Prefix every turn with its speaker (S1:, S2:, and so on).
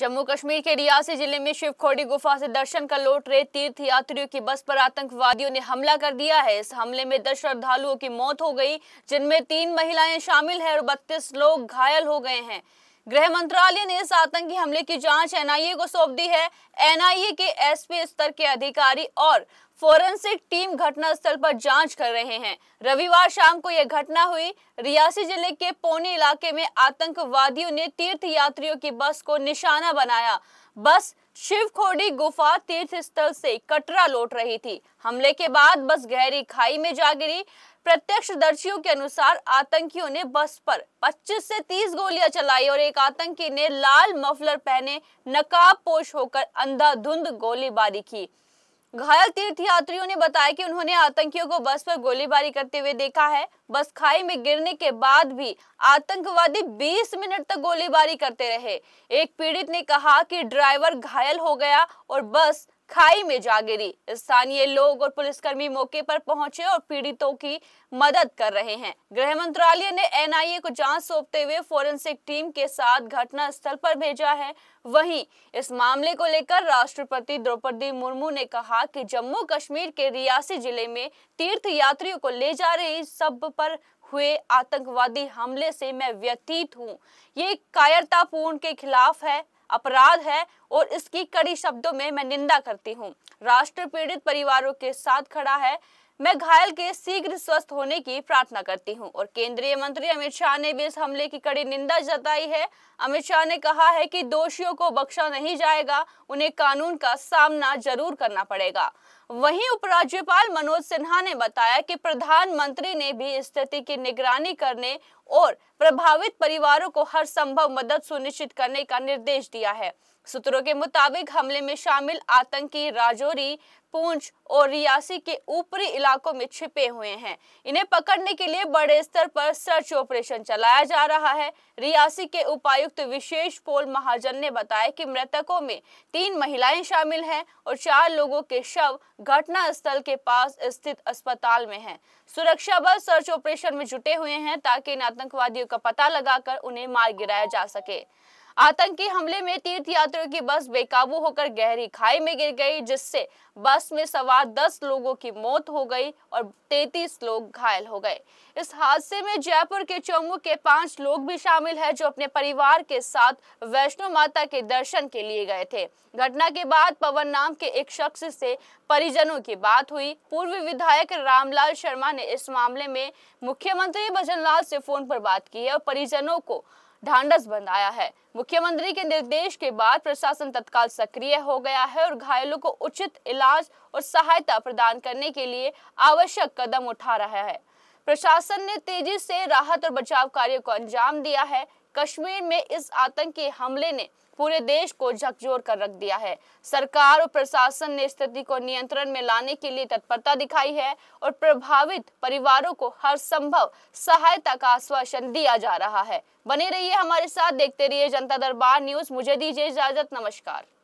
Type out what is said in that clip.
S1: जम्मू कश्मीर के रियासी जिले में शिवखोड़ी गुफा से दर्शन कर लौट रहे तीर्थ यात्रियों की बस पर आतंकवादियों ने हमला कर दिया है इस हमले में दस श्रद्धालुओं की मौत हो गई जिनमें तीन महिलाएं शामिल है और बत्तीस लोग घायल हो गए हैं गृह मंत्रालय ने इस आतंकी हमले की जांच एनआईए को सौंप दी है एनआईए के एसपी स्तर के अधिकारी और फोरेंसिक टीम घटना स्थल पर जांच कर रहे हैं रविवार शाम को यह घटना हुई रियासी जिले के पोनी इलाके में आतंकवादियों ने तीर्थ यात्रियों की बस को निशाना बनाया बस शिवखोड़ी गुफा तीर्थ स्थल से कटरा लौट रही थी हमले के बाद बस गहरी खाई में जा गिरी प्रत्यक्षदर्शियों के अनुसार आतंकियों ने बस पर 25 से 30 गोलियां चलाई और एक आतंकी ने लाल मफलर पहने नकाब होकर अंधाधुंध गोलीबारी की घायल तीर्थयात्रियों ने बताया कि उन्होंने आतंकियों को बस पर गोलीबारी करते हुए देखा है बस खाई में गिरने के बाद भी आतंकवादी 20 मिनट तक गोलीबारी करते रहे एक पीड़ित ने कहा कि ड्राइवर घायल हो गया और बस खाई में जा गिरी स्थानीय लोग और पुलिसकर्मी मौके पर पहुंचे और पीड़ितों की मदद कर रहे हैं गृह मंत्रालय ने एनआईए को जांच सौंपते हुए फोरेंसिक टीम के साथ घटना स्थल पर भेजा है वहीं इस मामले को लेकर राष्ट्रपति द्रौपदी मुर्मू ने कहा कि जम्मू कश्मीर के रियासी जिले में तीर्थ यात्रियों को ले जा रही सब पर हुए आतंकवादी हमले से मैं व्यतीत हूँ ये कायरतापूर्ण के खिलाफ है अपराध है और इसकी कड़ी शब्दों में मैं निंदा करती हूँ राष्ट्र पीड़ित परिवारों के साथ खड़ा है मैं घायल के शीघ्र स्वस्थ होने की प्रार्थना करती हूं और केंद्रीय मंत्री अमित शाह ने भी इस हमले की कड़ी निंदा जताई है अमित शाह ने कहा है कि दोषियों को बख्शा नहीं जाएगा उन्हें कानून का सामना जरूर करना पड़ेगा वहीं उपराज्यपाल मनोज सिन्हा ने बताया कि प्रधानमंत्री ने भी स्थिति की निगरानी करने और प्रभावित परिवारों को हर संभव मदद सुनिश्चित करने का निर्देश दिया है सूत्रों के मुताबिक हमले में शामिल आतंकी राजौरी पूंछ और रियासी के ऊपरी इलाकों में छिपे हुए हैं इन्हें पकड़ने के लिए बड़े स्तर पर सर्च ऑपरेशन चलाया जा रहा है रियासी के उपायुक्त विशेष पोल महाजन ने बताया कि मृतकों में तीन महिलाएं शामिल हैं और चार लोगों के शव घटना स्थल के पास स्थित अस्पताल में है सुरक्षा बल सर्च ऑपरेशन में जुटे हुए हैं ताकि इन आतंकवादियों का पता लगाकर उन्हें मार गिराया जा सके आतंकी हमले में तीर्थ यात्रियों की बस बेकाबू होकर गहरी खाई में गिर गई जिससे बस में सवार 10 लोगों की मौत हो गई और 33 लोग घायल हो गए इस हादसे में जयपुर के चौमू के पांच लोग भी शामिल हैं जो अपने परिवार के साथ वैष्णो माता के दर्शन के लिए गए थे घटना के बाद पवन नाम के एक शख्स से परिजनों की बात हुई पूर्व विधायक रामलाल शर्मा ने इस मामले में मुख्यमंत्री भजन से फोन पर बात की है और परिजनों को ढांडस बंद आया है मुख्यमंत्री के निर्देश के बाद प्रशासन तत्काल सक्रिय हो गया है और घायलों को उचित इलाज और सहायता प्रदान करने के लिए आवश्यक कदम उठा रहा है प्रशासन ने तेजी से राहत और बचाव कार्य को अंजाम दिया है कश्मीर में इस आतंकी हमले ने पूरे देश को झकझोर कर रख दिया है सरकार और प्रशासन ने स्थिति को नियंत्रण में लाने के लिए तत्परता दिखाई है और प्रभावित परिवारों को हर संभव सहायता का आश्वासन दिया जा रहा है बने रहिए हमारे साथ देखते रहिए जनता दरबार न्यूज मुझे दीजिए इजाजत नमस्कार